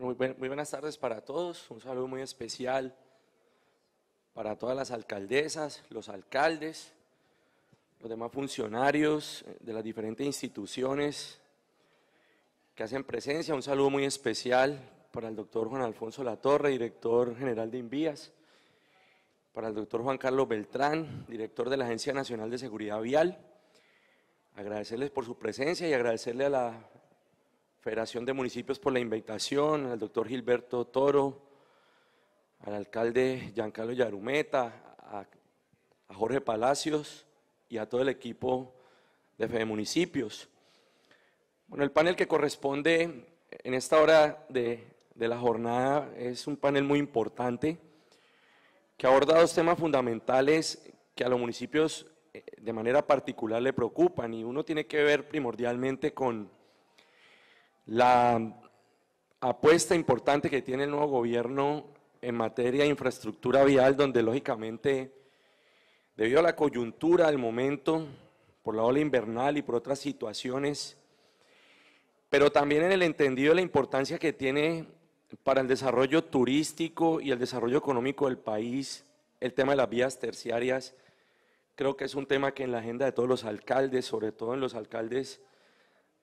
muy, muy, buenas tardes para todos. Un saludo muy especial para todas las alcaldesas, los alcaldes, los demás funcionarios eh, de las diferentes instituciones que hacen presencia. Un saludo muy especial para el doctor Juan Alfonso Latorre, director general de Invías, para el doctor Juan Carlos Beltrán, director de la Agencia Nacional de Seguridad Vial. Agradecerles por su presencia y agradecerle a la Federación de Municipios por la invitación, al doctor Gilberto Toro, al alcalde Giancarlo Yarumeta, a, Jorge Palacios y a todo el equipo de Fede Municipios. Bueno, el panel que corresponde en esta hora de, de la jornada es un panel muy importante que aborda dos temas fundamentales que a los municipios eh, de manera particular le preocupan y uno tiene que ver primordialmente con la apuesta importante que tiene el nuevo gobierno en materia de infraestructura vial, donde lógicamente, debido a la coyuntura del momento, por la ola invernal y por otras situaciones, pero también en el entendido de la importancia que tiene para el desarrollo turístico y el desarrollo económico del país, el tema de las vías terciarias, creo que es un tema que en la agenda de todos los alcaldes, sobre todo en los alcaldes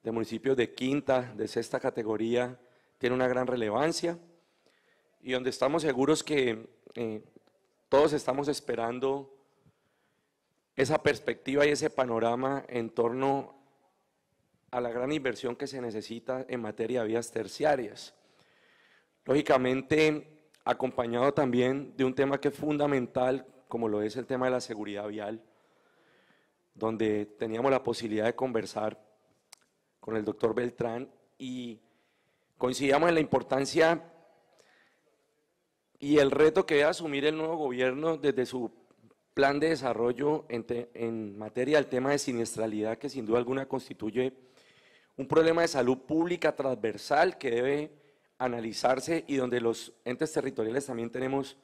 de municipios de quinta, de sexta categoría, tiene una gran relevancia y donde estamos seguros que eh, todos estamos esperando esa perspectiva y ese panorama en torno a la gran inversión que se necesita en materia de vías terciarias. Lógicamente, acompañado también de un tema que es fundamental, como lo es el tema de la seguridad vial, donde teníamos la posibilidad de conversar con el doctor Beltrán y coincidíamos en la importancia y el reto que debe asumir el nuevo gobierno desde su plan de desarrollo en, en, materia del tema de siniestralidad, que sin duda alguna constituye un problema de salud pública transversal que debe analizarse y donde los entes territoriales también tenemos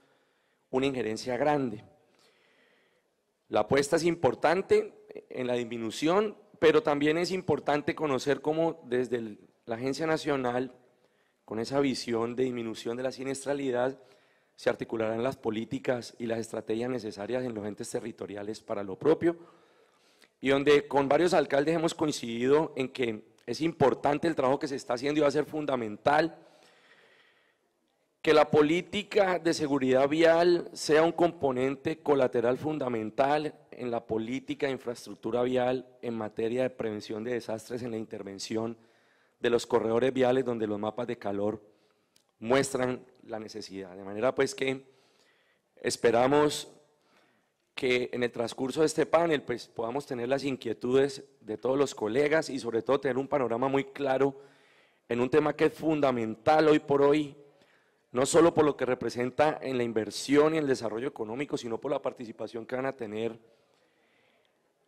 una injerencia grande. La apuesta es importante en la disminución pero también es importante conocer cómo desde la Agencia Nacional, con esa visión de disminución de la siniestralidad, se articularán las políticas y las estrategias necesarias en los entes territoriales para lo propio, y donde con varios alcaldes hemos coincidido en que es importante el trabajo que se está haciendo y va a ser fundamental que la política de seguridad vial sea un componente colateral fundamental en la política de infraestructura vial en materia de prevención de desastres en la intervención de los corredores viales donde los mapas de calor muestran la necesidad. De manera pues que esperamos que en el transcurso de este panel pues, podamos tener las inquietudes de todos los colegas y sobre todo tener un panorama muy claro en un tema que es fundamental hoy por hoy no solo por lo que representa en la inversión y el desarrollo económico, sino por la participación que van a tener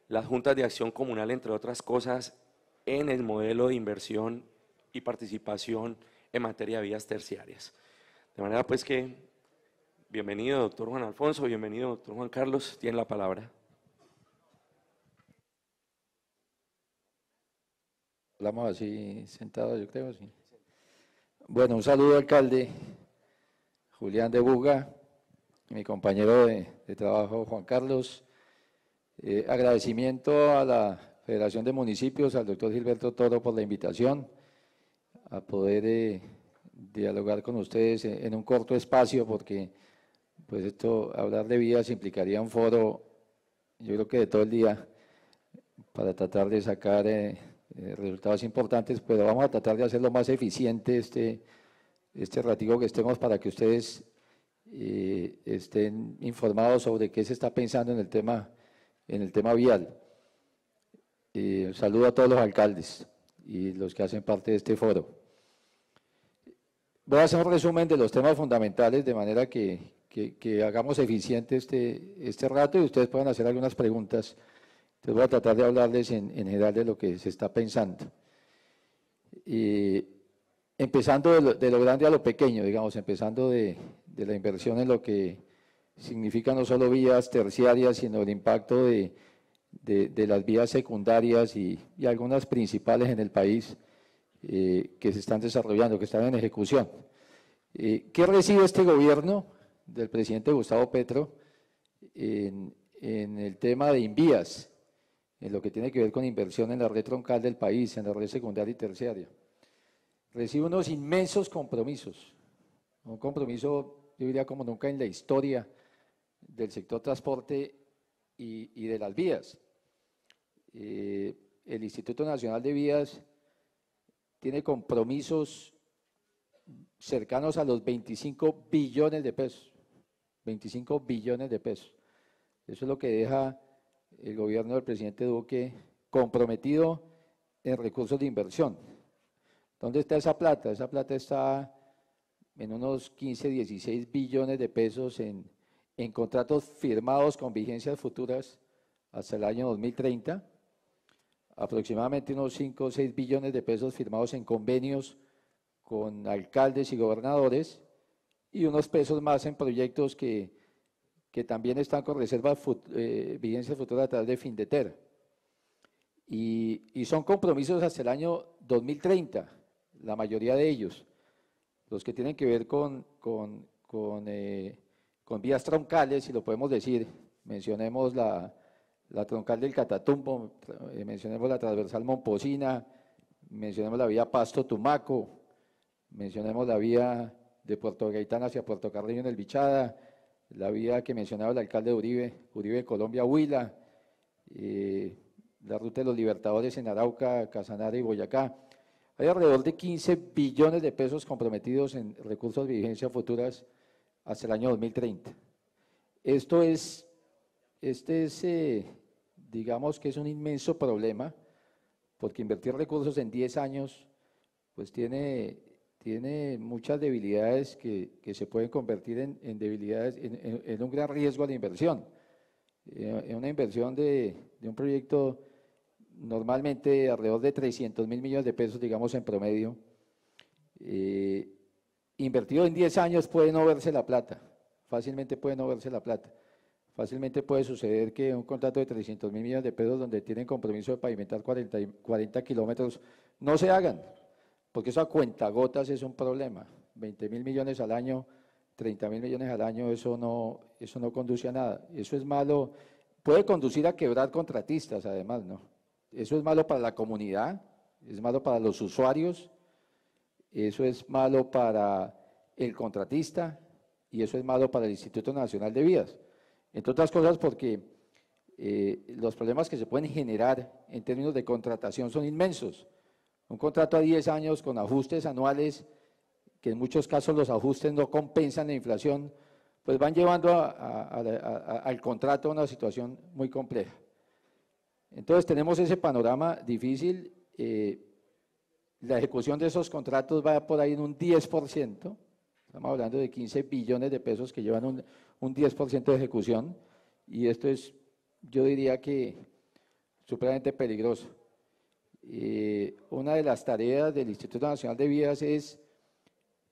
las juntas de acción comunal, entre otras cosas, en el modelo de inversión y participación en materia de vías terciarias. De manera pues que, bienvenido doctor Juan Alfonso, bienvenido doctor Juan Carlos, tiene la palabra. Hablamos así sentados, yo creo, sí. Bueno, un saludo alcalde, Julián de Buga, mi compañero de, trabajo Juan Carlos. Eh, agradecimiento a la Federación de Municipios, al doctor Gilberto Toro por la invitación a poder eh, dialogar con ustedes en, un corto espacio, porque pues esto, hablar de vías implicaría un foro, yo creo que de todo el día, para tratar de sacar eh, resultados importantes, pero vamos a tratar de hacerlo más eficiente este este ratico que estemos para que ustedes eh, estén informados sobre qué se está pensando en el tema, en el tema vial. Eh, saludo a todos los alcaldes y los que hacen parte de este foro. Voy a hacer un resumen de los temas fundamentales de manera que, hagamos eficiente este, este rato y ustedes puedan hacer algunas preguntas. Entonces voy a tratar de hablarles en, general de lo que se está pensando. Y eh, empezando de lo, grande a lo pequeño, digamos, empezando de, la inversión en lo que significa no solo vías terciarias, sino el impacto de, las vías secundarias y, algunas principales en el país eh, que se están desarrollando, que están en ejecución. Eh, ¿Qué recibe este gobierno del presidente Gustavo Petro en, en el tema de invías, en lo que tiene que ver con inversión en la red troncal del país, en la red secundaria y terciaria? recibe unos inmensos compromisos, un compromiso, yo diría, como nunca en la historia del sector transporte y, de las vías. Eh, el Instituto Nacional de Vías tiene compromisos cercanos a los 25 billones de pesos, 25 billones de pesos. Eso es lo que deja el gobierno del presidente Duque comprometido en recursos de inversión. ¿Dónde está esa plata? Esa plata está en unos 15, 16 billones de pesos en, contratos firmados con vigencias futuras hasta el año 2030, aproximadamente unos 5 o 6 billones de pesos firmados en convenios con alcaldes y gobernadores y unos pesos más en proyectos que, que también están con reservas eh, vigencia vigencias futuras a través de Findeter. Y, y son compromisos hasta el año 2030 la mayoría de ellos, los que tienen que ver con, con, eh, vías troncales, si lo podemos decir, mencionemos la, troncal del Catatumbo, eh, mencionemos la transversal Momposina, mencionemos la vía Pasto-Tumaco, mencionemos la vía de Puerto Gaitán hacia Puerto Carreño en el Bichada, la vía que mencionaba el alcalde Uribe, Uribe Colombia-Huila, eh, la ruta de los Libertadores en Arauca, Casanare y Boyacá. Hay alrededor de 15 billones de pesos comprometidos en recursos de vigencia futuras hasta el año 2030. Esto es, este es, eh, digamos que es un inmenso problema, porque invertir recursos en 10 años, pues tiene, tiene muchas debilidades que, que se pueden convertir en, debilidades, en, un gran riesgo de la inversión. Eh, en una inversión de, de un proyecto normalmente alrededor de 300 mil millones de pesos, digamos en promedio, eh, invertido en 10 años puede no verse la plata, fácilmente puede no verse la plata. Fácilmente puede suceder que un contrato de 300 mil millones de pesos donde tienen compromiso de pavimentar 40, kilómetros no se hagan, porque eso a gotas es un problema. 20 mil millones al año, 30 mil millones al año, eso no, eso no conduce a nada. Eso es malo, puede conducir a quebrar contratistas además, ¿no? Eso es malo para la comunidad, es malo para los usuarios, eso es malo para el contratista y eso es malo para el Instituto Nacional de Vías. Entre otras cosas porque eh, los problemas que se pueden generar en términos de contratación son inmensos. Un contrato a 10 años con ajustes anuales, que en muchos casos los ajustes no compensan la inflación, pues van llevando al contrato a una situación muy compleja. Entonces tenemos ese panorama difícil. Eh, la ejecución de esos contratos va por ahí en un 10%. Estamos hablando de 15 billones de pesos que llevan un, 10% de ejecución. Y esto es, yo diría que, supremamente peligroso. Eh, una de las tareas del Instituto Nacional de Vías es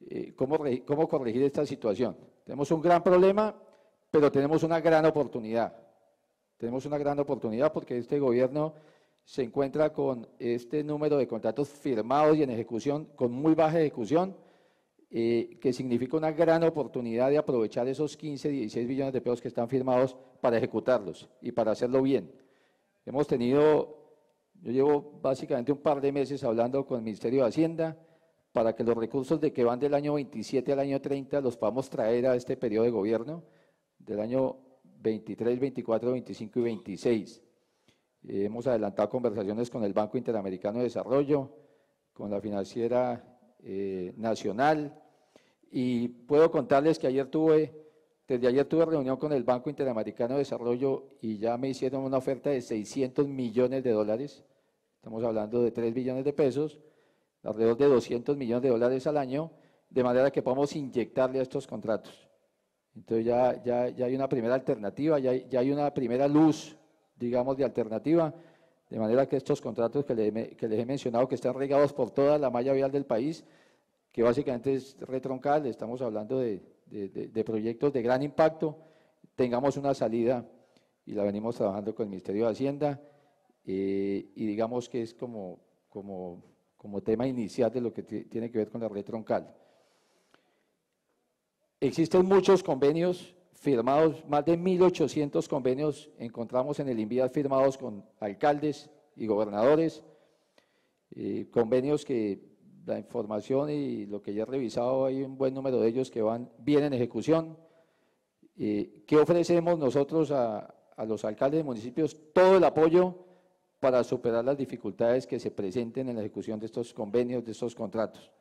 eh, cómo corregir esta situación. Tenemos un gran problema, pero tenemos una gran oportunidad. Tenemos una gran oportunidad porque este gobierno se encuentra con este número de contratos firmados y en ejecución, con muy baja ejecución, eh, que significa una gran oportunidad de aprovechar esos 15, 16 billones de pesos que están firmados para ejecutarlos y para hacerlo bien. Hemos tenido, yo llevo básicamente un par de meses hablando con el Ministerio de Hacienda para que los recursos de que van del año 27 al año 30 los podamos traer a este periodo de gobierno, del año 23, 24, 25 y 26. Eh, hemos adelantado conversaciones con el Banco Interamericano de Desarrollo, con la Financiera eh, Nacional y puedo contarles que ayer tuve, desde ayer tuve reunión con el Banco Interamericano de Desarrollo y ya me hicieron una oferta de 600 millones de dólares, estamos hablando de 3 billones de pesos, alrededor de 200 millones de dólares al año, de manera que podamos inyectarle a estos contratos. Entonces ya, hay una primera alternativa, ya, hay una primera luz, digamos, de alternativa. De manera que estos contratos que, les he mencionado, que están regados por toda la malla vial del país, que básicamente es retroncal, estamos hablando de, proyectos de gran impacto, tengamos una salida y la venimos trabajando con el Ministerio de Hacienda eh, y digamos que es como, como tema inicial de lo que tiene que ver con la Retroncal. Existen muchos convenios firmados, más de 1.800 convenios encontramos en el INVIA firmados con alcaldes y gobernadores, eh, convenios que la información y lo que ya he revisado, hay un buen número de ellos que van bien en ejecución. Que eh, ¿Qué ofrecemos nosotros a, a los alcaldes de municipios? Todo el apoyo para superar las dificultades que se presenten en la ejecución de estos convenios, de estos contratos.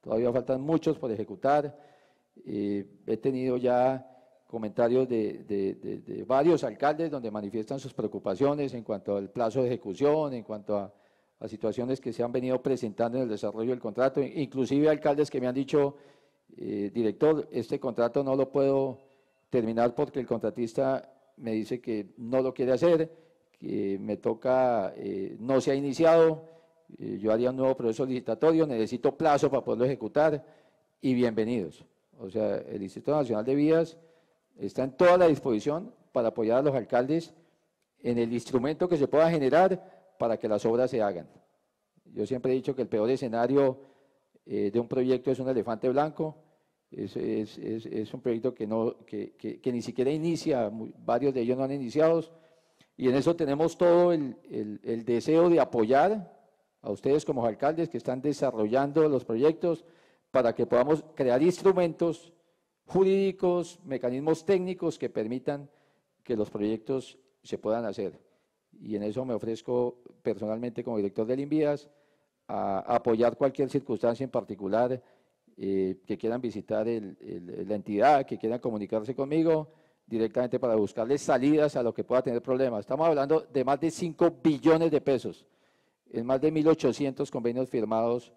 Todavía faltan muchos por ejecutar eh, he tenido ya comentarios de, varios alcaldes donde manifiestan sus preocupaciones en cuanto al plazo de ejecución, en cuanto a, situaciones que se han venido presentando en el desarrollo del contrato, inclusive alcaldes que me han dicho, eh, director, este contrato no lo puedo terminar porque el contratista me dice que no lo quiere hacer, que me toca, eh, no se ha iniciado, yo haría un nuevo proceso licitatorio, necesito plazo para poderlo ejecutar y bienvenidos. O sea, el Instituto Nacional de Vías está en toda la disposición para apoyar a los alcaldes en el instrumento que se pueda generar para que las obras se hagan. Yo siempre he dicho que el peor escenario eh, de un proyecto es un elefante blanco, es, un proyecto que, no, ni siquiera inicia, varios de ellos no han iniciado, y en eso tenemos todo el deseo de apoyar a ustedes como alcaldes que están desarrollando los proyectos, para que podamos crear instrumentos jurídicos, mecanismos técnicos que permitan que los proyectos se puedan hacer. Y en eso me ofrezco personalmente como director del INVIAS a apoyar cualquier circunstancia en particular eh, que quieran visitar la entidad, que quieran comunicarse conmigo directamente para buscarles salidas a lo que pueda tener problemas. Estamos hablando de más de 5 billones de pesos, en más de 1.800 convenios firmados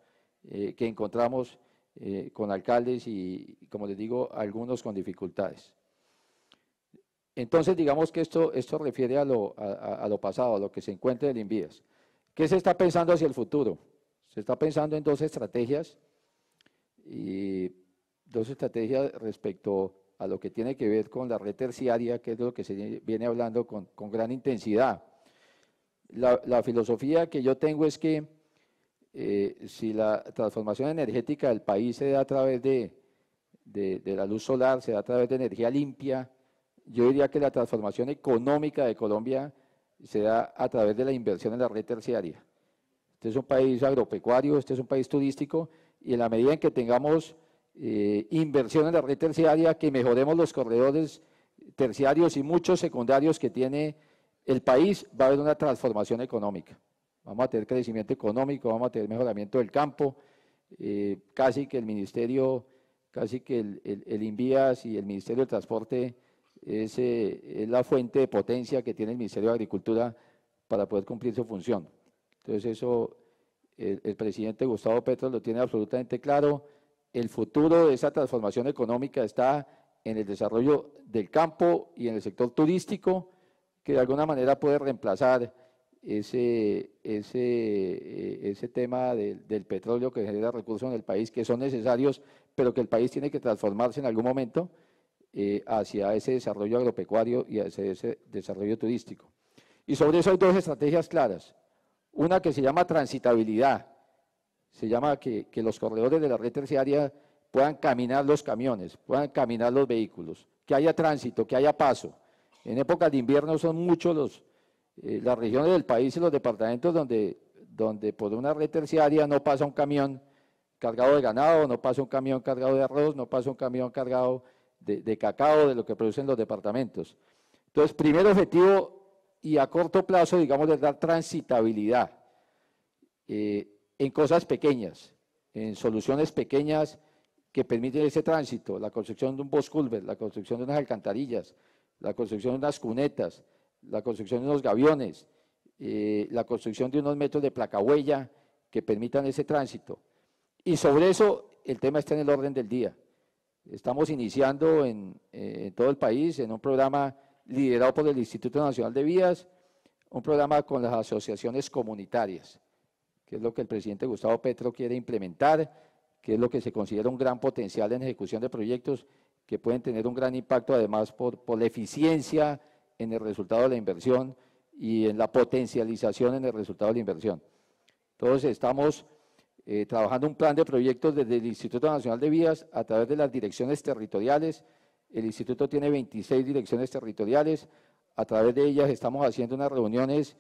eh, que encontramos eh, con alcaldes y, como les digo, algunos con dificultades. Entonces, digamos que esto, esto refiere a lo, a, lo pasado, a lo que se encuentra en el ¿Qué se está pensando hacia el futuro? Se está pensando en dos estrategias, y dos estrategias respecto a lo que tiene que ver con la red terciaria, que es lo que se viene hablando con, con gran intensidad. la, filosofía que yo tengo es que eh, si la transformación energética del país se da a través de, la luz solar, se da a través de energía limpia, yo diría que la transformación económica de Colombia se da a través de la inversión en la red terciaria. Este es un país agropecuario, este es un país turístico, y en la medida en que tengamos eh, inversión en la red terciaria, que mejoremos los corredores terciarios y muchos secundarios que tiene el país, va a haber una transformación económica vamos a tener crecimiento económico, vamos a tener mejoramiento del campo. Eh, casi que el Ministerio, casi que el, el, INVIAS y el Ministerio del Transporte eh, es, la fuente de potencia que tiene el Ministerio de Agricultura para poder cumplir su función. Entonces eso el, el presidente Gustavo Petro lo tiene absolutamente claro. El futuro de esa transformación económica está en el desarrollo del campo y en el sector turístico, que de alguna manera puede reemplazar ese, ese, eh, ese tema del petróleo que genera recursos en el país que son necesarios, pero que el país tiene que transformarse en algún momento eh, hacia ese desarrollo agropecuario y hacia ese desarrollo turístico. Y sobre eso hay dos estrategias claras. Una que se llama transitabilidad, se llama que, que los corredores de la red terciaria puedan caminar los camiones, puedan caminar los vehículos, que haya tránsito, que haya paso. En épocas de invierno son muchos los eh, las regiones del país y los departamentos donde, donde por una red terciaria no pasa un camión cargado de ganado, no pasa un camión cargado de arroz, no pasa un camión cargado de, cacao, de lo que producen los departamentos. Entonces, primer objetivo y a corto plazo, digamos, es dar transitabilidad eh, en cosas pequeñas, en soluciones pequeñas que permiten ese tránsito, la construcción de un bosculver, la construcción de unas alcantarillas, la construcción de unas cunetas, la construcción de unos gaviones, eh, la construcción de unos metros de placahuella que permitan ese tránsito. Y sobre eso el tema está en el orden del día. Estamos iniciando eh, en, todo el país en un programa liderado por el Instituto Nacional de Vías, un programa con las asociaciones comunitarias, que es lo que el presidente Gustavo Petro quiere implementar, que es lo que se considera un gran potencial en ejecución de proyectos que pueden tener un gran impacto además por la eficiencia, en el resultado de la inversión y en la potencialización en el resultado de la inversión. Entonces, estamos eh, trabajando un plan de proyectos desde el Instituto Nacional de Vías a través de las direcciones territoriales. El instituto tiene 26 direcciones territoriales. A través de ellas estamos haciendo unas reuniones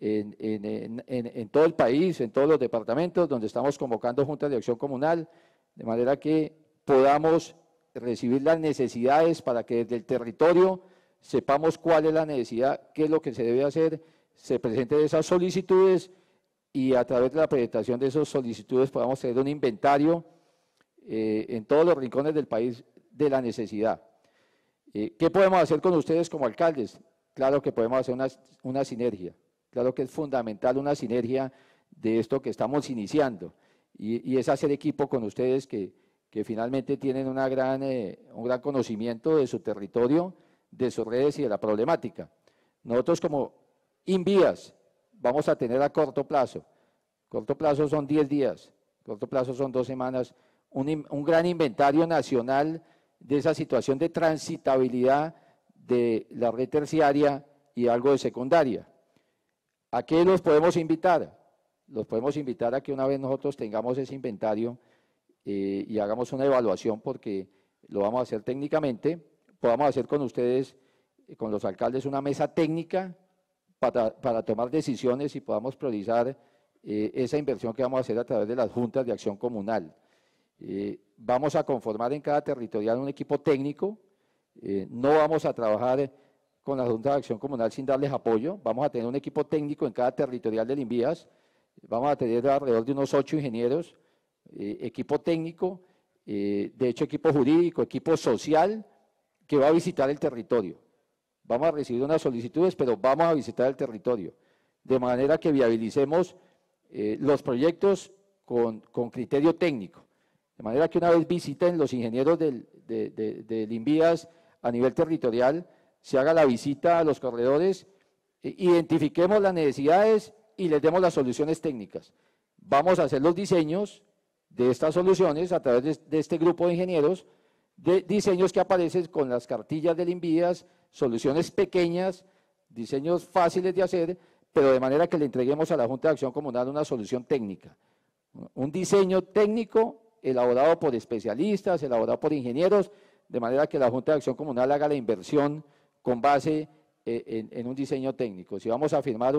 en, en, todo el país, en todos los departamentos, donde estamos convocando juntas de acción comunal, de manera que podamos recibir las necesidades para que desde el territorio sepamos cuál es la necesidad, qué es lo que se debe hacer, se presenten esas solicitudes y a través de la presentación de esas solicitudes podamos tener un inventario eh, en todos los rincones del país de la necesidad. Eh, ¿Qué podemos hacer con ustedes como alcaldes? Claro que podemos hacer una, sinergia, claro que es fundamental una sinergia de esto que estamos iniciando y, es hacer equipo con ustedes que, finalmente tienen eh, un gran conocimiento de su territorio, de sus redes y de la problemática. Nosotros como Invías vamos a tener a corto plazo, corto plazo son 10 días, corto plazo son dos semanas, un, gran inventario nacional de esa situación de transitabilidad de la red terciaria y algo de secundaria. ¿A qué los podemos invitar? Los podemos invitar a que una vez nosotros tengamos ese inventario eh, y hagamos una evaluación porque lo vamos a hacer técnicamente podamos hacer con ustedes, eh, con los alcaldes, una mesa técnica para, tomar decisiones y podamos priorizar eh, esa inversión que vamos a hacer a través de las juntas de acción comunal. Eh, vamos a conformar en cada territorial un equipo técnico, no vamos a trabajar con las Juntas de Acción Comunal sin darles apoyo, vamos a tener un equipo técnico en cada territorial de INVIAS, vamos a tener alrededor de unos ocho ingenieros, equipo técnico, de hecho equipo jurídico, equipo social, que va a visitar el territorio. Vamos a recibir unas solicitudes, pero vamos a visitar el territorio, de manera que viabilicemos eh, los proyectos con, criterio técnico. De manera que una vez visiten los ingenieros del, de, de, a nivel territorial, se haga la visita a los corredores, eh, identifiquemos las necesidades y les demos las soluciones técnicas. Vamos a hacer los diseños de estas soluciones a través de este grupo de ingenieros, diseños que aparecen con las cartillas del Invías, soluciones pequeñas, diseños fáciles de hacer, pero de manera que le entreguemos a la Junta de Acción Comunal una solución técnica. Un diseño técnico elaborado por especialistas, elaborado por ingenieros, de manera que la Junta de Acción Comunal haga la inversión con base eh, en, un diseño técnico. Si vamos a firmar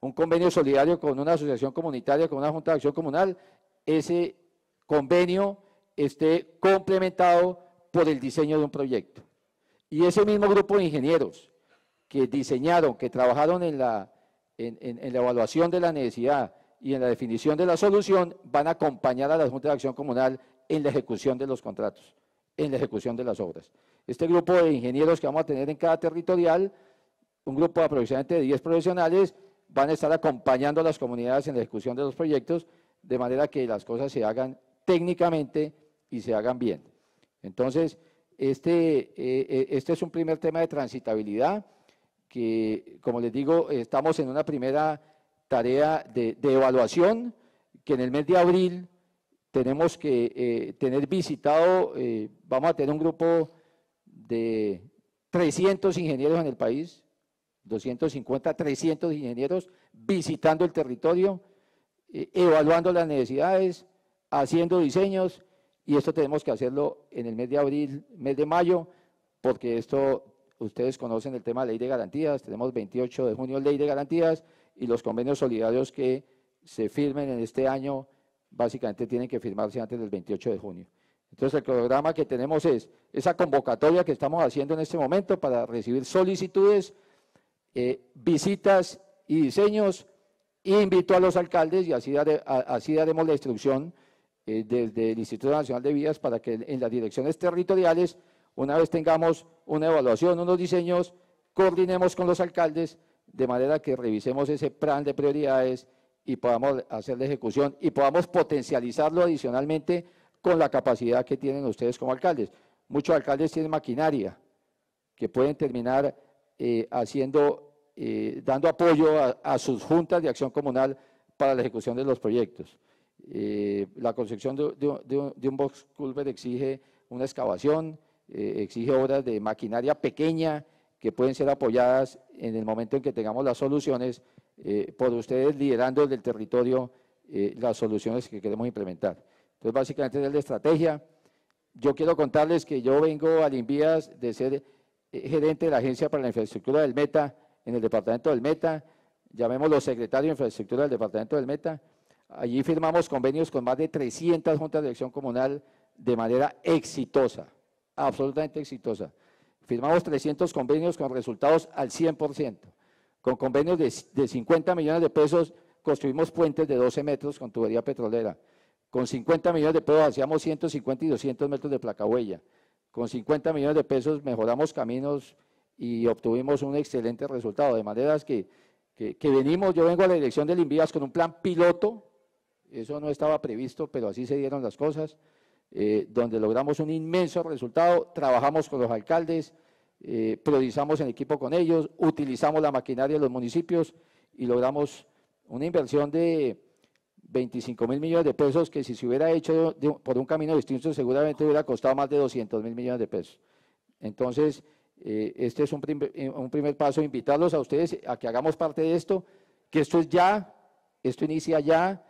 un convenio solidario con una asociación comunitaria, con una Junta de Acción Comunal, ese convenio esté complementado por el diseño de un proyecto. Y ese mismo grupo de ingenieros que diseñaron, que trabajaron en la, en, la evaluación de la necesidad y en la definición de la solución, van a acompañar a la Junta de Acción Comunal en la ejecución de los contratos, en la ejecución de las obras. Este grupo de ingenieros que vamos a tener en cada territorial, un grupo de aproximadamente de 10 profesionales, van a estar acompañando a las comunidades en la ejecución de los proyectos, de manera que las cosas se hagan técnicamente y se hagan bien. Entonces, este, eh, eh, este es un primer tema de transitabilidad que, como les digo, estamos en una primera tarea de, evaluación que en el mes de abril tenemos que eh, tener visitado, vamos a tener un grupo de 300 ingenieros en el país, 250, 300 ingenieros visitando el territorio, evaluando las necesidades, haciendo diseños, y esto tenemos que hacerlo en el mes de abril, mes de mayo, porque esto, ustedes conocen el tema de ley de garantías, tenemos 28 de junio ley de garantías y los convenios solidarios que se firmen en este año básicamente tienen que firmarse antes del 28 de junio. Entonces el programa que tenemos es esa convocatoria que estamos haciendo en este momento para recibir solicitudes, eh, visitas y diseños. E invito a los alcaldes y así, así daremos la instrucción eh, desde el Instituto Nacional de Vías para que en las direcciones territoriales, una vez tengamos una evaluación, unos diseños, coordinemos con los alcaldes de manera que revisemos ese plan de prioridades y podamos hacer la ejecución y podamos potencializarlo adicionalmente con la capacidad que tienen ustedes como alcaldes. Muchos alcaldes tienen maquinaria que pueden terminar eh, haciendo, eh, dando apoyo a sus juntas de acción comunal para la ejecución de los proyectos. Eh, la construcción de, un box culvert exige una excavación, eh, exige obras de maquinaria pequeña que pueden ser apoyadas en el momento en que tengamos las soluciones eh, por ustedes liderando del el territorio las soluciones que queremos implementar. Entonces, básicamente es la estrategia. Yo quiero contarles que yo vengo al INVIAS de ser gerente de la Agencia para la Infraestructura del Meta en el Departamento del Meta, llamémoslo secretario de Infraestructura del Departamento del Meta, Allí firmamos convenios con más de 300 juntas de Dirección comunal de manera exitosa, absolutamente exitosa. Firmamos 300 convenios con resultados al 100%. Con convenios de, 50 millones de pesos construimos puentes de 12 metros con tubería petrolera. Con 50 millones de pesos hacíamos 150 y 200 metros de placahuella. Con 50 millones de pesos mejoramos caminos y obtuvimos un excelente resultado. De maneras que, que, venimos, yo vengo a la dirección del invías con un plan piloto eso no estaba previsto, pero así se dieron las cosas, eh, donde logramos un inmenso resultado, trabajamos con los alcaldes, eh, en equipo con ellos, utilizamos la maquinaria de los municipios y logramos una inversión de 25 mil millones de pesos que si se hubiera hecho por un camino distinto seguramente hubiera costado más de 200 mil millones de pesos. Entonces, eh, este es un, eh, un primer paso, invitarlos a ustedes a que hagamos parte de esto, que esto es ya, esto inicia ya,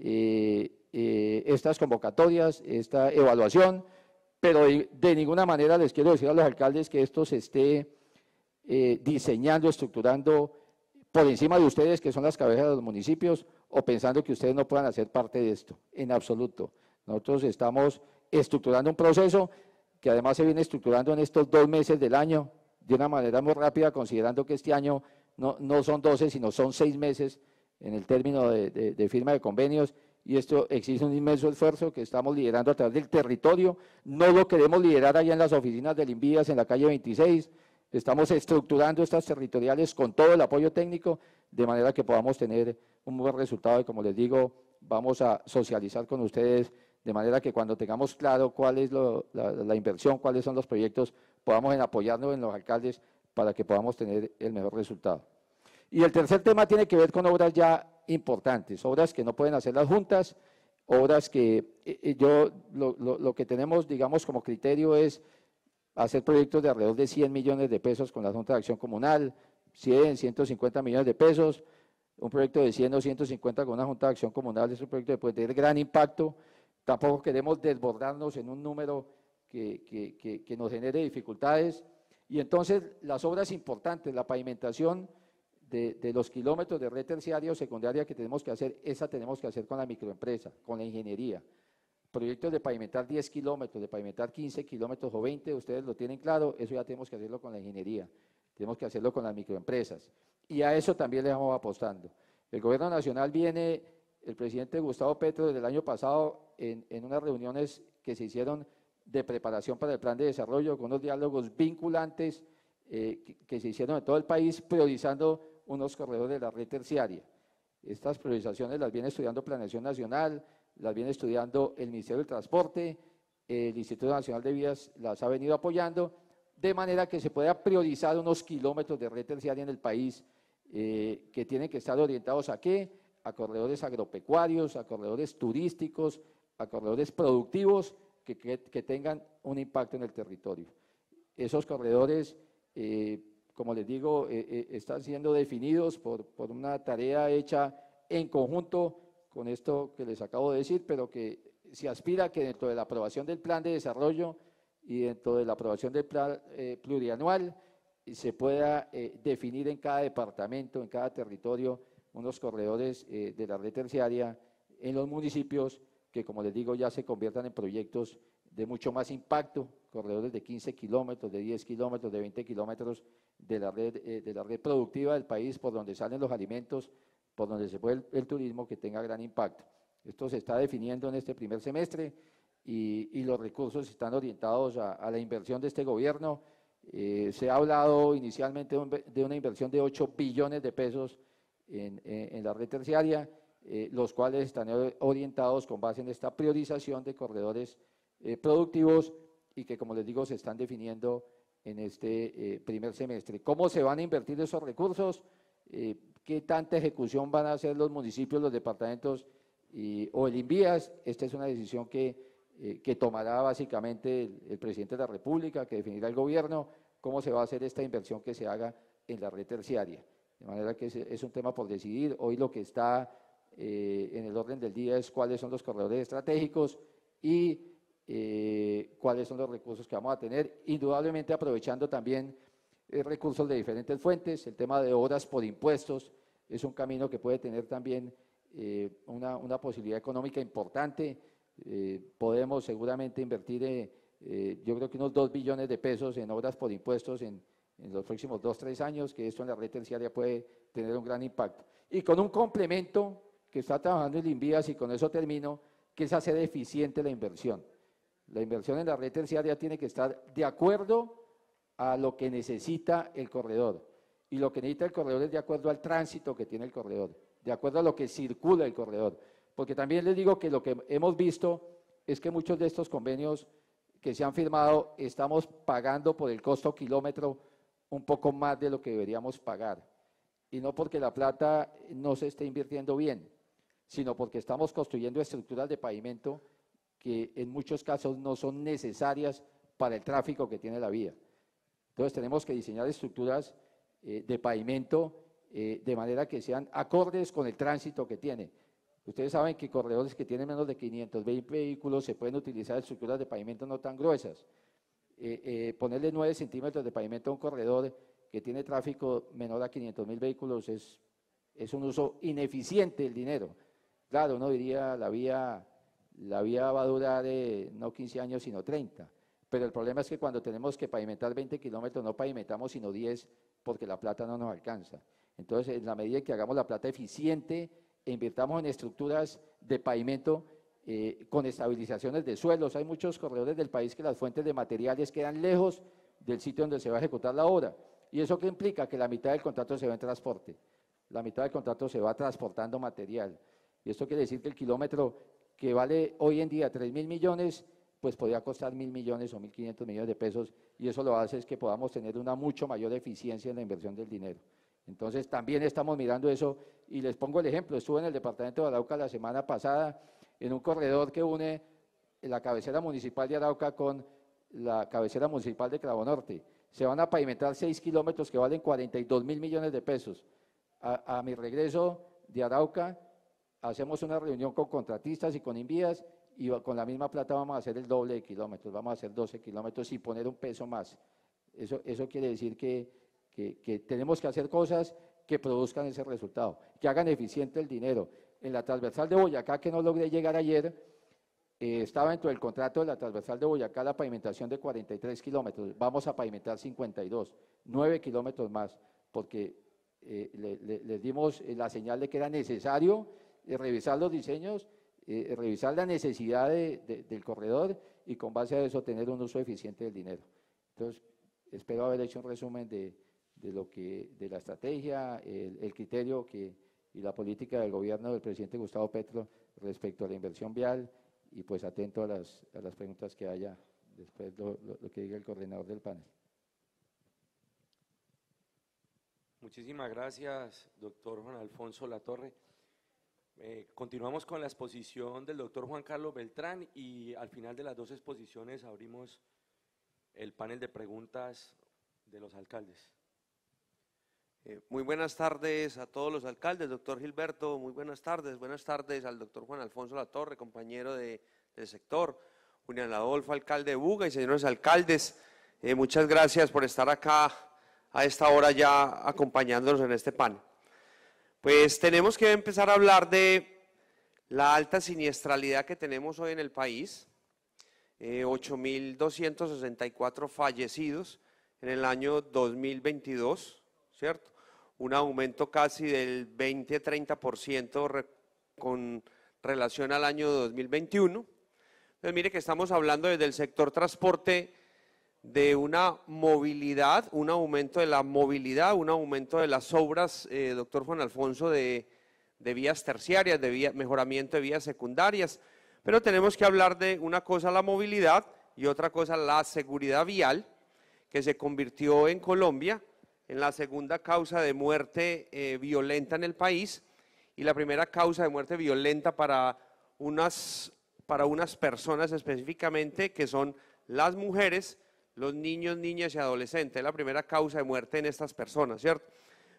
eh, eh, estas convocatorias, esta evaluación, pero de, ninguna manera les quiero decir a los alcaldes que esto se esté eh, diseñando, estructurando por encima de ustedes, que son las cabezas de los municipios, o pensando que ustedes no puedan hacer parte de esto, en absoluto. Nosotros estamos estructurando un proceso que además se viene estructurando en estos dos meses del año de una manera muy rápida, considerando que este año no, son 12, sino son seis meses en el término de, firma de convenios y esto exige un inmenso esfuerzo que estamos liderando a través del territorio. No lo queremos liderar allá en las oficinas del INVIAS en la calle 26. Estamos estructurando estas territoriales con todo el apoyo técnico de manera que podamos tener un buen resultado y como les digo, vamos a socializar con ustedes de manera que cuando tengamos claro cuál es la, la inversión, cuáles son los proyectos, podamos en apoyarnos en los alcaldes para que podamos tener el mejor resultado. Y el tercer tema tiene que ver con obras ya importantes, obras que no pueden hacer las juntas, obras que eh, eh, yo lo, que tenemos, digamos, como criterio es hacer proyectos de alrededor de 100 millones de pesos con la Junta de Acción Comunal, 100, 150 millones de pesos, un proyecto de 100 o 150 con una Junta de Acción Comunal es un proyecto que puede tener gran impacto, tampoco queremos desbordarnos en un número que, que, que nos genere dificultades, y entonces las obras importantes, la pavimentación, de, los kilómetros de red terciaria o secundaria que tenemos que hacer, esa tenemos que hacer con la microempresa, con la ingeniería. Proyectos de pavimentar 10 kilómetros, de pavimentar 15 kilómetros o 20, ustedes lo tienen claro, eso ya tenemos que hacerlo con la ingeniería, tenemos que hacerlo con las microempresas. Y a eso también le vamos apostando. El gobierno nacional viene, el presidente Gustavo Petro desde el año pasado, en, unas reuniones que se hicieron de preparación para el plan de desarrollo, con unos diálogos vinculantes eh, que se hicieron en todo el país, priorizando unos corredores de la red terciaria. Estas priorizaciones las viene estudiando Planeación Nacional, las viene estudiando el Ministerio del Transporte, el Instituto Nacional de Vías las ha venido apoyando, de manera que se pueda priorizar unos kilómetros de red terciaria en el país eh, que tienen que estar orientados a qué? A corredores agropecuarios, a corredores turísticos, a corredores productivos que, tengan un impacto en el territorio. Esos corredores... Eh, como les digo, eh, eh, están siendo definidos por, una tarea hecha en conjunto con esto que les acabo de decir, pero que se aspira que dentro de la aprobación del plan de desarrollo y dentro de la aprobación del plan eh, plurianual se pueda definir en cada departamento, en cada territorio, unos corredores de la red terciaria en los municipios que, como les digo, ya se conviertan en proyectos de mucho más impacto corredores de 15 kilómetros, de 10 kilómetros, de 20 kilómetros de la red, eh, de la red productiva del país, por donde salen los alimentos, por donde se puede el, turismo, que tenga gran impacto. Esto se está definiendo en este primer semestre y, los recursos están orientados a, la inversión de este gobierno. Eh, se ha hablado inicialmente de una inversión de 8 billones de pesos en, la red terciaria, eh, los cuales están orientados con base en esta priorización de corredores productivos y que, como les digo, se están definiendo en este eh, primer semestre. ¿Cómo se van a invertir esos recursos? Eh, ¿Qué tanta ejecución van a hacer los municipios, los departamentos y, o el INVIAS? Esta es una decisión que, eh, que tomará básicamente el, presidente de la República, que definirá el gobierno, cómo se va a hacer esta inversión que se haga en la red terciaria. De manera que es, es un tema por decidir. Hoy lo que está en el orden del día es cuáles son los corredores estratégicos y eh, cuáles son los recursos que vamos a tener, indudablemente aprovechando también eh, recursos de diferentes fuentes, el tema de obras por impuestos es un camino que puede tener también eh, una, posibilidad económica importante, eh, podemos seguramente invertir, yo creo que unos 2 billones de pesos en obras por impuestos en, los próximos 2, 3 años, que esto en la red terciaria puede tener un gran impacto. Y con un complemento que está trabajando el INVIAS y con eso termino, que es hacer eficiente la inversión. La inversión en la red terciaria tiene que estar de acuerdo a lo que necesita el corredor. Y lo que necesita el corredor es de acuerdo al tránsito que tiene el corredor, de acuerdo a lo que circula el corredor. Porque también les digo que lo que hemos visto es que muchos de estos convenios que se han firmado estamos pagando por el costo kilómetro un poco más de lo que deberíamos pagar. Y no porque la plata no se esté invirtiendo bien, sino porque estamos construyendo estructuras de pavimento que en muchos casos no son necesarias para el tráfico que tiene la vía. Entonces tenemos que diseñar estructuras eh, de pavimento eh, de manera que sean acordes con el tránsito que tiene. Ustedes saben que corredores que tienen menos de 520 vehículos se pueden utilizar estructuras de pavimento no tan gruesas. Eh, ponerle 9 centímetros de pavimento a un corredor que tiene tráfico menor a 500 mil vehículos es, es un uso ineficiente del dinero. Claro, uno diría la vía la vía va a durar eh, no 15 años, sino 30. Pero el problema es que cuando tenemos que pavimentar 20 kilómetros, no pavimentamos sino 10 porque la plata no nos alcanza. Entonces, en la medida que hagamos la plata eficiente, e invirtamos en estructuras de pavimento eh, con estabilizaciones de suelos. Hay muchos corredores del país que las fuentes de materiales quedan lejos del sitio donde se va a ejecutar la obra. ¿Y eso qué implica? Que la mitad del contrato se va en transporte. La mitad del contrato se va transportando material. Y esto quiere decir que el kilómetro que vale hoy en día 3 mil millones, pues podría costar mil millones o 1.500 millones de pesos y eso lo hace es que podamos tener una mucho mayor eficiencia en la inversión del dinero. Entonces también estamos mirando eso y les pongo el ejemplo, estuve en el departamento de Arauca la semana pasada en un corredor que une la cabecera municipal de Arauca con la cabecera municipal de Cravo Norte. Se van a pavimentar 6 kilómetros que valen 42 mil millones de pesos. a mi regreso de Arauca hacemos una reunión con contratistas y con invías, y con la misma plata vamos a hacer el doble de kilómetros, vamos a hacer 12 kilómetros y poner un peso más. Eso, quiere decir que, tenemos que hacer cosas que produzcan ese resultado, que hagan eficiente el dinero. En la transversal de Boyacá, que no logré llegar ayer, eh, estaba dentro del contrato de la transversal de Boyacá la pavimentación de 43 kilómetros. Vamos a pavimentar 52, 9 kilómetros más, porque eh, les dimos eh, la señal de que era necesario revisar los diseños, eh, eh, revisar la necesidad del corredor y con base a eso tener un uso eficiente del dinero. Entonces, espero haber hecho un resumen de, lo que, de la estrategia, el, criterio que, y la política del gobierno del presidente Gustavo Petro respecto a la inversión vial y pues atento a las, preguntas que haya después lo, lo que diga el coordinador del panel. Muchísimas gracias, doctor Juan Alfonso Latorre. Eh, continuamos con la exposición del doctor Juan Carlos Beltrán y al final de las dos exposiciones abrimos el panel de preguntas de los alcaldes. Eh, muy buenas tardes a todos los alcaldes, doctor Gilberto, muy buenas tardes, buenas tardes al doctor Juan Alfonso Latorre, compañero del sector, Julián Adolfo, alcalde de Buga y señores alcaldes, eh, muchas gracias por estar acá a esta hora ya acompañándonos en este panel. Pues tenemos que empezar a hablar de la alta siniestralidad que tenemos hoy en el país. 8.264 eh, fallecidos en el año 2022, ¿cierto? Un aumento casi del 20-30% con relación al año 2021. Entonces, mire que estamos hablando desde el sector transporte de una movilidad, un aumento de la movilidad, un aumento de las obras, eh, doctor Juan Alfonso, de, vías terciarias, de mejoramiento de vías secundarias. Pero tenemos que hablar de una cosa la movilidad y otra cosa la seguridad vial, que se convirtió en Colombia en la segunda causa de muerte eh, violenta en el país y la primera causa de muerte violenta para unas, para unas personas específicamente, que son las mujeres, los niños, niñas y adolescentes. Es la primera causa de muerte en estas personas, ¿cierto?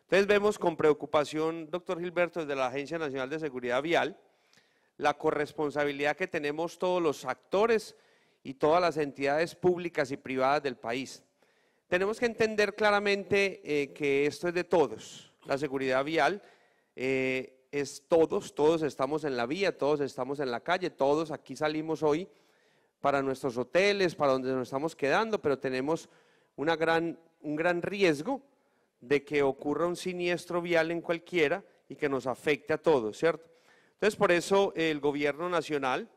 Entonces vemos con preocupación, doctor Gilberto, desde la Agencia Nacional de Seguridad Vial, la corresponsabilidad que tenemos todos los actores y todas las entidades públicas y privadas del país. Tenemos que entender claramente eh, que esto es de todos. La seguridad vial eh, es todos, todos estamos en la vía, todos estamos en la calle, todos aquí salimos hoy para nuestros hoteles, para donde nos estamos quedando, pero tenemos una gran, un gran riesgo de que ocurra un siniestro vial en cualquiera y que nos afecte a todos, ¿cierto? Entonces, por eso el gobierno nacional,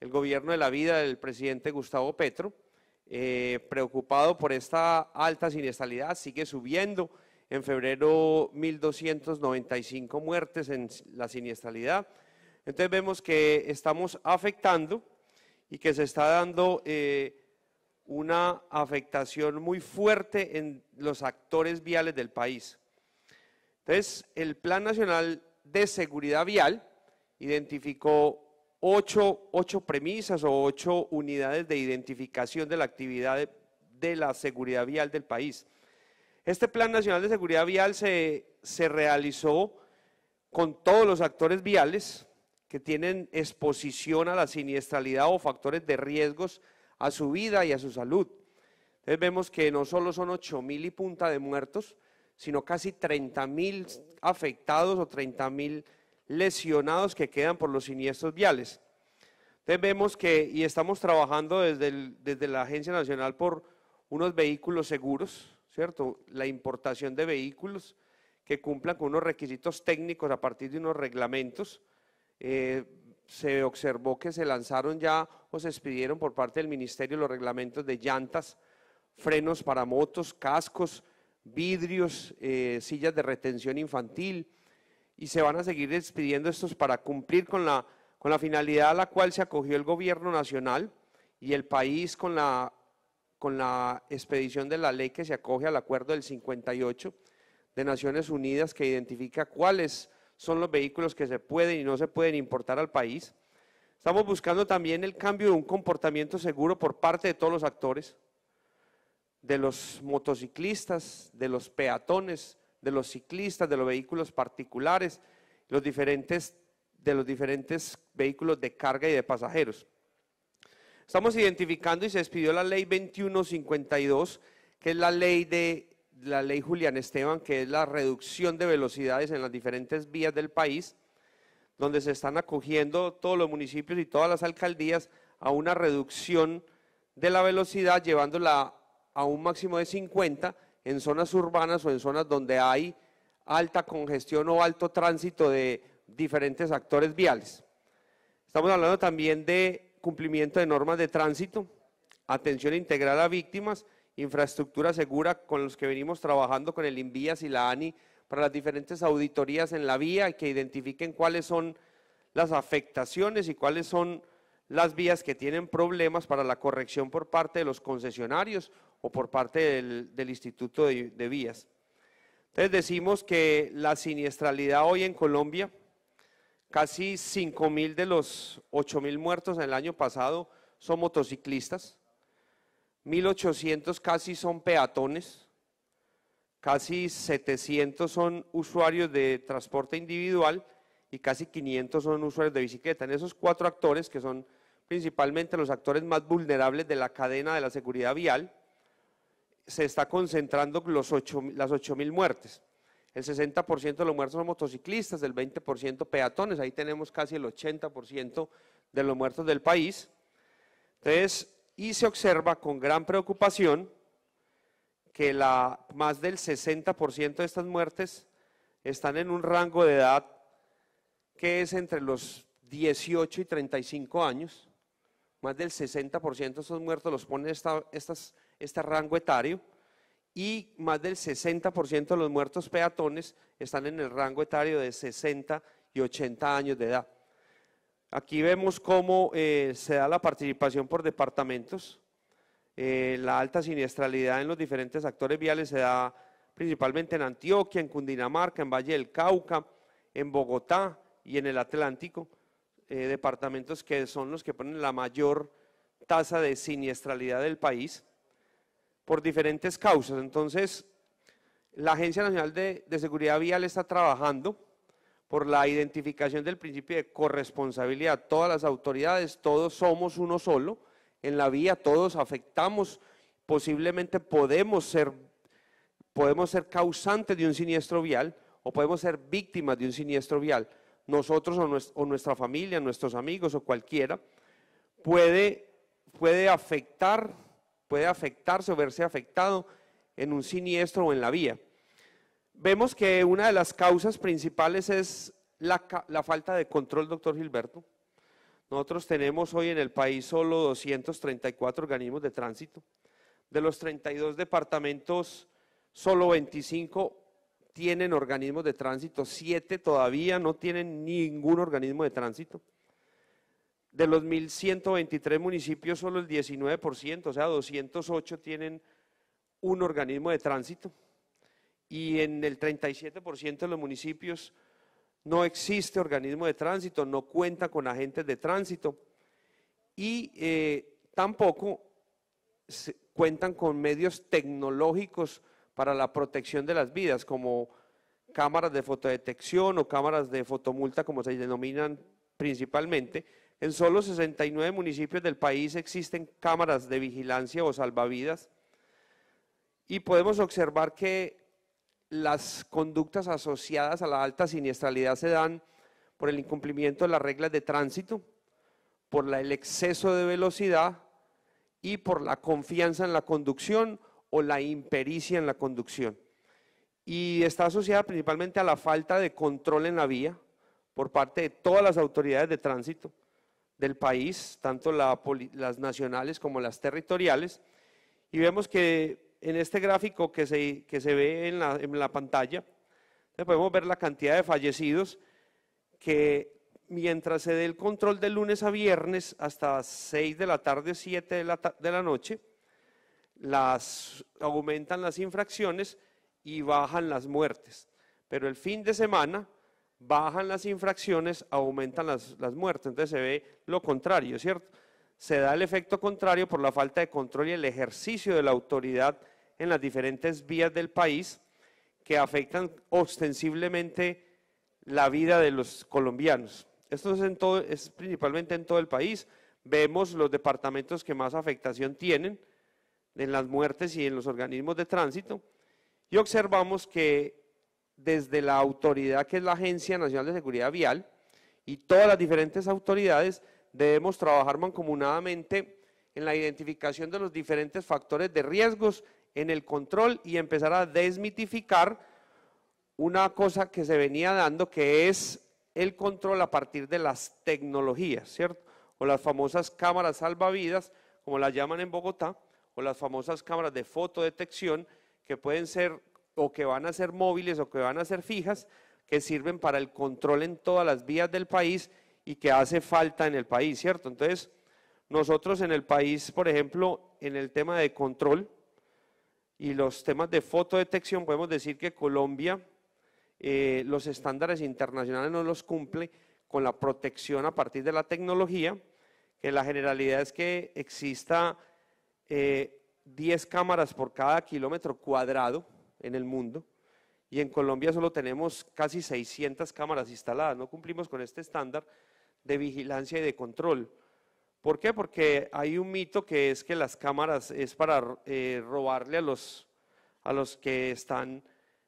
el gobierno de la vida del presidente Gustavo Petro, eh, preocupado por esta alta siniestralidad, sigue subiendo. En febrero, 1.295 muertes en la siniestralidad. Entonces vemos que estamos afectando y que se está dando eh, una afectación muy fuerte en los actores viales del país. Entonces, el Plan Nacional de Seguridad Vial identificó ocho, premisas o ocho unidades de identificación de la actividad de, la seguridad vial del país. Este Plan Nacional de Seguridad Vial se, se realizó con todos los actores viales, que tienen exposición a la siniestralidad o factores de riesgos a su vida y a su salud. Entonces vemos que no solo son 8 mil y punta de muertos, sino casi 30.000 mil afectados o 30.000 mil lesionados que quedan por los siniestros viales. Entonces vemos que, y estamos trabajando desde, desde la Agencia Nacional por unos vehículos seguros, ¿cierto? La importación de vehículos que cumplan con unos requisitos técnicos a partir de unos reglamentos eh, se observó que se lanzaron ya o se expidieron por parte del ministerio los reglamentos de llantas, frenos para motos, cascos, vidrios, eh, sillas de retención infantil y se van a seguir expidiendo estos para cumplir con la, con la finalidad a la cual se acogió el gobierno nacional y el país con la, con la expedición de la ley que se acoge al acuerdo del 58 de Naciones Unidas que identifica cuáles son los vehículos que se pueden y no se pueden importar al país. Estamos buscando también el cambio de un comportamiento seguro por parte de todos los actores, de los motociclistas, de los peatones, de los ciclistas, de los vehículos particulares, los diferentes, de los diferentes vehículos de carga y de pasajeros. Estamos identificando y se despidió la ley 2152, que es la ley de la ley Julián Esteban, que es la reducción de velocidades en las diferentes vías del país, donde se están acogiendo todos los municipios y todas las alcaldías a una reducción de la velocidad, llevándola a un máximo de 50 en zonas urbanas o en zonas donde hay alta congestión o alto tránsito de diferentes actores viales. Estamos hablando también de cumplimiento de normas de tránsito, atención integral a víctimas infraestructura segura con los que venimos trabajando con el INVIAS y la ANI para las diferentes auditorías en la vía y que identifiquen cuáles son las afectaciones y cuáles son las vías que tienen problemas para la corrección por parte de los concesionarios o por parte del, Instituto de, de Vías. Entonces decimos que la siniestralidad hoy en Colombia, casi 5.000 de los 8.000 muertos en el año pasado son motociclistas. 1.800 casi son peatones, casi 700 son usuarios de transporte individual y casi 500 son usuarios de bicicleta. En esos cuatro actores, que son principalmente los actores más vulnerables de la cadena de la seguridad vial, se está concentrando los las 8.000 muertes. El 60% de los muertos son motociclistas, el 20% peatones, ahí tenemos casi el 80% de los muertos del país. Entonces, y se observa con gran preocupación que la, más del 60% de estas muertes están en un rango de edad que es entre los 18 y 35 años. Más del 60% de estos muertos los pone este rango etario y más del 60% de los muertos peatones están en el rango etario de 60 y 80 años de edad. Aquí vemos cómo eh, se da la participación por departamentos. Eh, la alta siniestralidad en los diferentes actores viales se da principalmente en Antioquia, en Cundinamarca, en Valle del Cauca, en Bogotá y en el Atlántico, eh, departamentos que son los que ponen la mayor tasa de siniestralidad del país por diferentes causas. Entonces, la Agencia Nacional de Seguridad Vial está trabajando por la identificación del principio de corresponsabilidad. Todas las autoridades, todos somos uno solo en la vía, todos afectamos, posiblemente podemos ser, podemos ser causantes de un siniestro vial o podemos ser víctimas de un siniestro vial. Nosotros o, nuestra familia, nuestros amigos o cualquiera puede, puede afectar, puede afectarse o verse afectado en un siniestro o en la vía vemos que una de las causas principales es la, falta de control, doctor Gilberto. Nosotros tenemos hoy en el país solo 234 organismos de tránsito. De los 32 departamentos, solo 25 tienen organismos de tránsito, siete todavía no tienen ningún organismo de tránsito. De los 1.123 municipios, solo el 19%, o sea, 208 tienen un organismo de tránsito y en el 37% de los municipios no existe organismo de tránsito, no cuenta con agentes de tránsito y eh, tampoco cuentan con medios tecnológicos para la protección de las vidas, como cámaras de fotodetección o cámaras de fotomulta, como se denominan principalmente. En solo 69 municipios del país existen cámaras de vigilancia o salvavidas y podemos observar que las conductas asociadas a la alta siniestralidad se dan por el incumplimiento de las reglas de tránsito, por el exceso de velocidad y por la confianza en la conducción o la impericia en la conducción. Y está asociada principalmente a la falta de control en la vía por parte de todas las autoridades de tránsito del país, tanto las nacionales como las territoriales. Y vemos que en este gráfico que se, que se ve en la, pantalla, podemos ver la cantidad de fallecidos que mientras se dé el control de lunes a viernes hasta 6 de la tarde, 7 de la, noche, las, aumentan las infracciones y bajan las muertes. Pero el fin de semana bajan las infracciones, aumentan las, las muertes. Entonces se ve lo contrario, ¿cierto? Se da el efecto contrario por la falta de control y el ejercicio de la autoridad en las diferentes vías del país que afectan ostensiblemente la vida de los colombianos. Esto es, en todo, es principalmente en todo el país. Vemos los departamentos que más afectación tienen en las muertes y en los organismos de tránsito y observamos que desde la autoridad que es la Agencia Nacional de Seguridad Vial y todas las diferentes autoridades debemos trabajar mancomunadamente en la identificación de los diferentes factores de riesgos en el control y empezar a desmitificar una cosa que se venía dando, que es el control a partir de las tecnologías, ¿cierto? O las famosas cámaras salvavidas, como las llaman en Bogotá, o las famosas cámaras de fotodetección, que pueden ser o que van a ser móviles o que van a ser fijas, que sirven para el control en todas las vías del país y que hace falta en el país, ¿cierto? Entonces, nosotros en el país, por ejemplo, en el tema de control, y los temas de fotodetección, podemos decir que Colombia eh, los estándares internacionales no los cumple con la protección a partir de la tecnología, que la generalidad es que exista 10 eh, cámaras por cada kilómetro cuadrado en el mundo, y en Colombia solo tenemos casi 600 cámaras instaladas, no cumplimos con este estándar de vigilancia y de control. ¿Por qué? Porque hay un mito que es que las cámaras es para eh, robarle a los, a los que están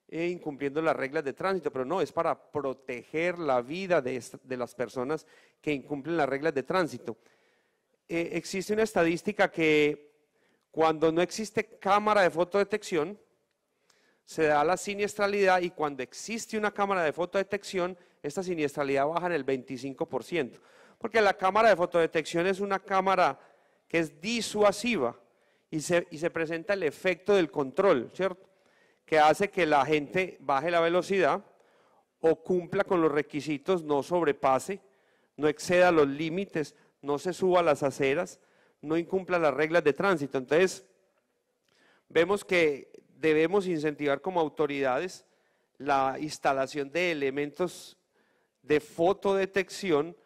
eh, incumpliendo las reglas de tránsito, pero no, es para proteger la vida de, las personas que incumplen las reglas de tránsito. Eh, existe una estadística que cuando no existe cámara de fotodetección, se da la siniestralidad y cuando existe una cámara de fotodetección, esta siniestralidad baja en el 25%. Porque la cámara de fotodetección es una cámara que es disuasiva y se, presenta el efecto del control, ¿cierto? Que hace que la gente baje la velocidad o cumpla con los requisitos, no sobrepase, no exceda los límites, no se suba a las aceras, no incumpla las reglas de tránsito. Entonces, vemos que debemos incentivar como autoridades la instalación de elementos de fotodetección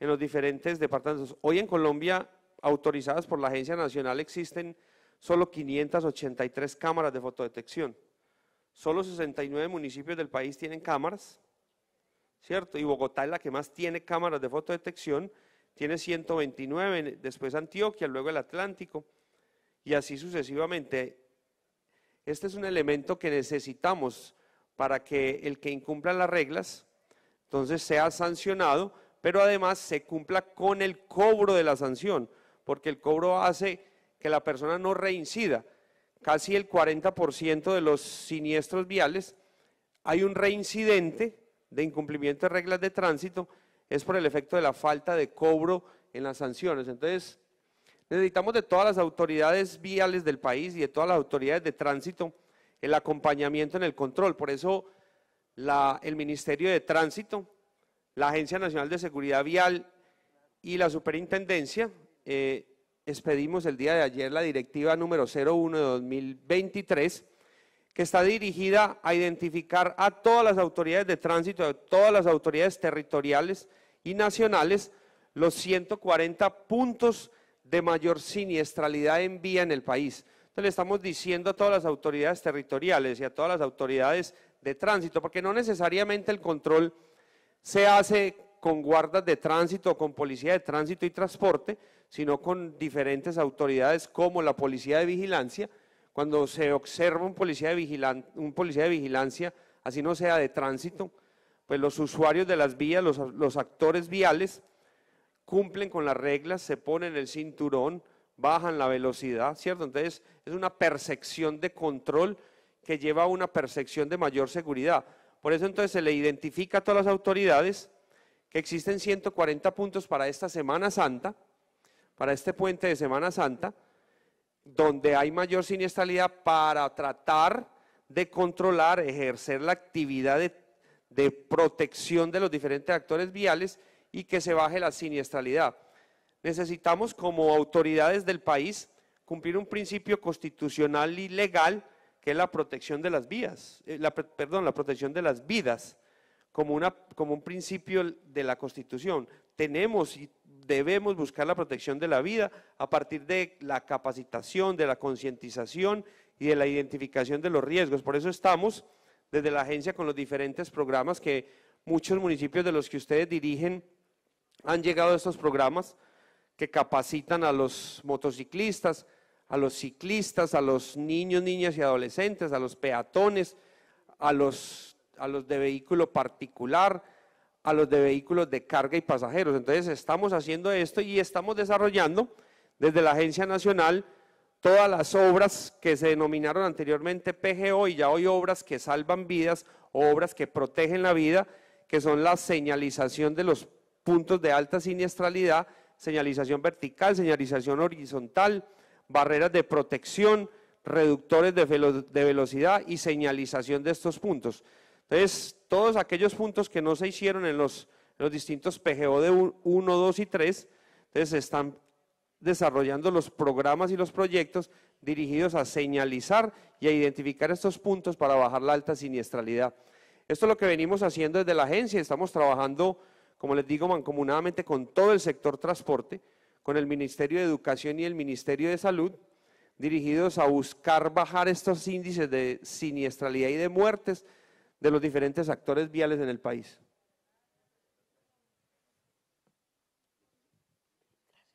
en los diferentes departamentos. Hoy en Colombia, autorizadas por la Agencia Nacional, existen solo 583 cámaras de fotodetección. Solo 69 municipios del país tienen cámaras, ¿cierto? Y Bogotá es la que más tiene cámaras de fotodetección, tiene 129, después Antioquia, luego el Atlántico, y así sucesivamente. Este es un elemento que necesitamos para que el que incumpla las reglas, entonces sea sancionado, pero además se cumpla con el cobro de la sanción, porque el cobro hace que la persona no reincida. Casi el 40% de los siniestros viales hay un reincidente de incumplimiento de reglas de tránsito, es por el efecto de la falta de cobro en las sanciones. Entonces, necesitamos de todas las autoridades viales del país y de todas las autoridades de tránsito el acompañamiento en el control. Por eso el Ministerio de Tránsito la Agencia Nacional de Seguridad Vial y la Superintendencia, eh, expedimos el día de ayer la directiva número 01 de 2023, que está dirigida a identificar a todas las autoridades de tránsito, a todas las autoridades territoriales y nacionales, los 140 puntos de mayor siniestralidad en vía en el país. Entonces le estamos diciendo a todas las autoridades territoriales y a todas las autoridades de tránsito, porque no necesariamente el control se hace con guardas de tránsito, con policía de tránsito y transporte, sino con diferentes autoridades como la policía de vigilancia. Cuando se observa un policía de, un policía de vigilancia, así no sea de tránsito, pues los usuarios de las vías, los, los actores viales, cumplen con las reglas, se ponen el cinturón, bajan la velocidad, ¿cierto? Entonces es una percepción de control que lleva a una percepción de mayor seguridad. Por eso entonces se le identifica a todas las autoridades que existen 140 puntos para esta Semana Santa, para este puente de Semana Santa, donde hay mayor siniestralidad para tratar de controlar, ejercer la actividad de, protección de los diferentes actores viales y que se baje la siniestralidad. Necesitamos como autoridades del país cumplir un principio constitucional y legal que es la protección de las vías, eh, perdón, la protección de las vidas como, una, como un principio de la Constitución. Tenemos y debemos buscar la protección de la vida a partir de la capacitación, de la concientización y de la identificación de los riesgos. Por eso estamos desde la agencia con los diferentes programas que muchos municipios de los que ustedes dirigen han llegado a estos programas que capacitan a los motociclistas, a los ciclistas, a los niños, niñas y adolescentes, a los peatones, a los, a los de vehículo particular, a los de vehículos de carga y pasajeros. Entonces estamos haciendo esto y estamos desarrollando desde la Agencia Nacional todas las obras que se denominaron anteriormente PGO y ya hoy obras que salvan vidas, obras que protegen la vida, que son la señalización de los puntos de alta siniestralidad, señalización vertical, señalización horizontal, barreras de protección, reductores de, velocidad y señalización de estos puntos. Entonces, todos aquellos puntos que no se hicieron en los, los distintos PGO de 1, 2 y 3, entonces están desarrollando los programas y los proyectos dirigidos a señalizar y a identificar estos puntos para bajar la alta siniestralidad. Esto es lo que venimos haciendo desde la agencia, estamos trabajando, como les digo, mancomunadamente con todo el sector transporte, con el Ministerio de Educación y el Ministerio de Salud, dirigidos a buscar bajar estos índices de siniestralidad y de muertes de los diferentes actores viales en el país.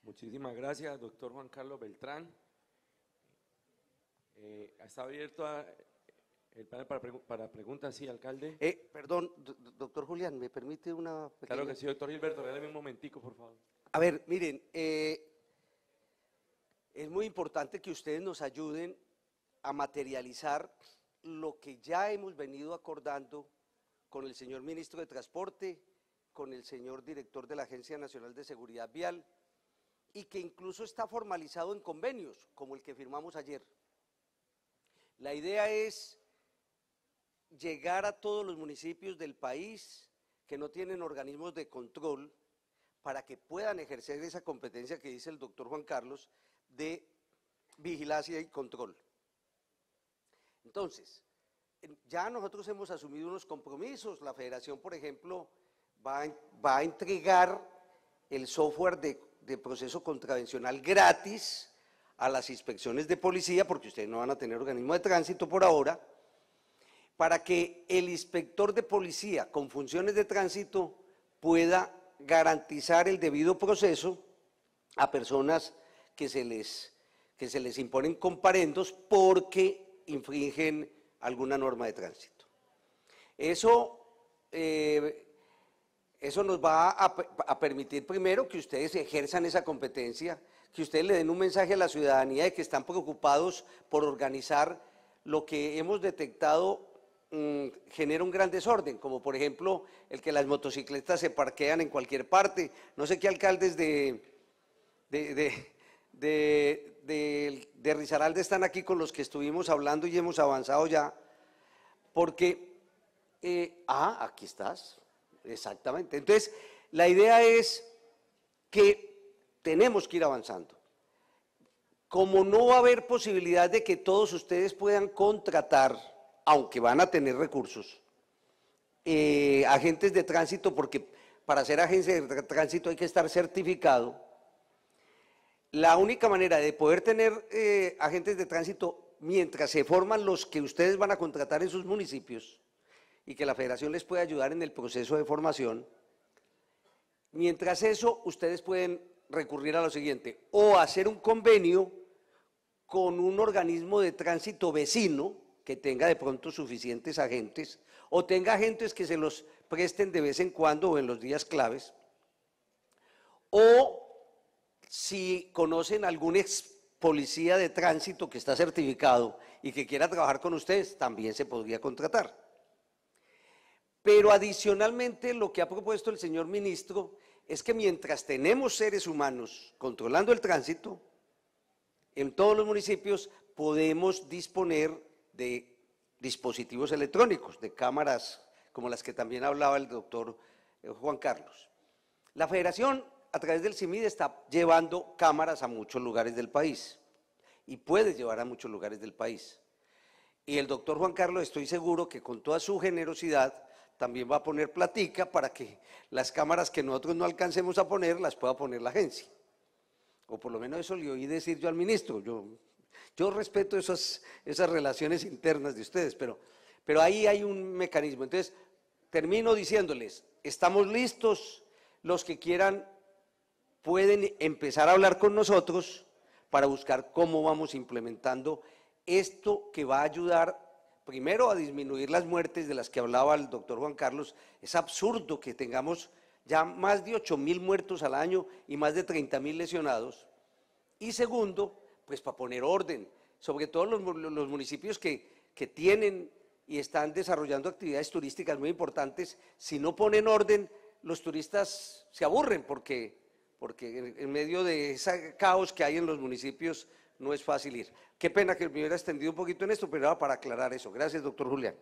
Muchísimas gracias, doctor Juan Carlos Beltrán. Eh, está abierto a el panel para, preguntas, sí, alcalde. Eh, perdón, doctor Julián, ¿me permite una pequeña... Claro que sí, doctor Gilberto, regáleme un momentico, por favor. A ver, miren, eh, es muy importante que ustedes nos ayuden a materializar lo que ya hemos venido acordando con el señor ministro de Transporte, con el señor director de la Agencia Nacional de Seguridad Vial, y que incluso está formalizado en convenios, como el que firmamos ayer. La idea es llegar a todos los municipios del país que no tienen organismos de control para que puedan ejercer esa competencia que dice el doctor Juan Carlos de vigilancia y control. Entonces, ya nosotros hemos asumido unos compromisos. La federación, por ejemplo, va a, entregar el software de, de, proceso contravencional gratis a las inspecciones de policía, porque ustedes no van a tener organismo de tránsito por ahora, para que el inspector de policía con funciones de tránsito pueda garantizar el debido proceso a personas que se les, que se les imponen comparendos porque infringen alguna norma de tránsito. Eso, eh, eso nos va a permitir primero que ustedes ejerzan esa competencia, que ustedes le den un mensaje a la ciudadanía de que están preocupados por organizar lo que hemos detectado Mm, genera un gran desorden, como por ejemplo el que las motocicletas se parquean en cualquier parte. No sé qué alcaldes de, de, de, Rizaralde están aquí con los que estuvimos hablando y hemos avanzado ya, porque, eh, ah, aquí estás, exactamente. Entonces, la idea es que tenemos que ir avanzando. Como no va a haber posibilidad de que todos ustedes puedan contratar, aunque van a tener recursos. Eh, agentes de tránsito, porque para ser agente de tránsito hay que estar certificado. La única manera de poder tener eh, agentes de tránsito mientras se forman los que ustedes van a contratar en sus municipios y que la federación les pueda ayudar en el proceso de formación, mientras eso ustedes pueden recurrir a lo siguiente, o hacer un convenio con un organismo de tránsito vecino, que tenga de pronto suficientes agentes o tenga agentes que se los presten de vez en cuando o en los días claves, o si conocen algún ex policía de tránsito que está certificado y que quiera trabajar con ustedes, también se podría contratar. Pero adicionalmente lo que ha propuesto el señor ministro es que mientras tenemos seres humanos controlando el tránsito, en todos los municipios podemos disponer de dispositivos electrónicos, de cámaras como las que también hablaba el doctor eh, Juan Carlos. La federación a través del CIMID está llevando cámaras a muchos lugares del país y puede llevar a muchos lugares del país. Y el doctor Juan Carlos estoy seguro que con toda su generosidad también va a poner platica para que las cámaras que nosotros no alcancemos a poner las pueda poner la agencia. O por lo menos eso le oí decir yo al ministro. Yo yo respeto esas, esas relaciones internas de ustedes, pero, pero ahí hay un mecanismo. Entonces, termino diciéndoles, estamos listos, los que quieran pueden empezar a hablar con nosotros para buscar cómo vamos implementando esto que va a ayudar primero a disminuir las muertes de las que hablaba el doctor Juan Carlos. Es absurdo que tengamos ya más de 8 mil muertos al año y más de 30 mil lesionados. Y segundo, pues para poner orden, sobre todo los, los municipios que, que tienen y están desarrollando actividades turísticas muy importantes, si no ponen orden, los turistas se aburren porque, porque en medio de ese caos que hay en los municipios no es fácil ir. Qué pena que me hubiera extendido un poquito en esto, pero era para aclarar eso. Gracias, doctor Julián.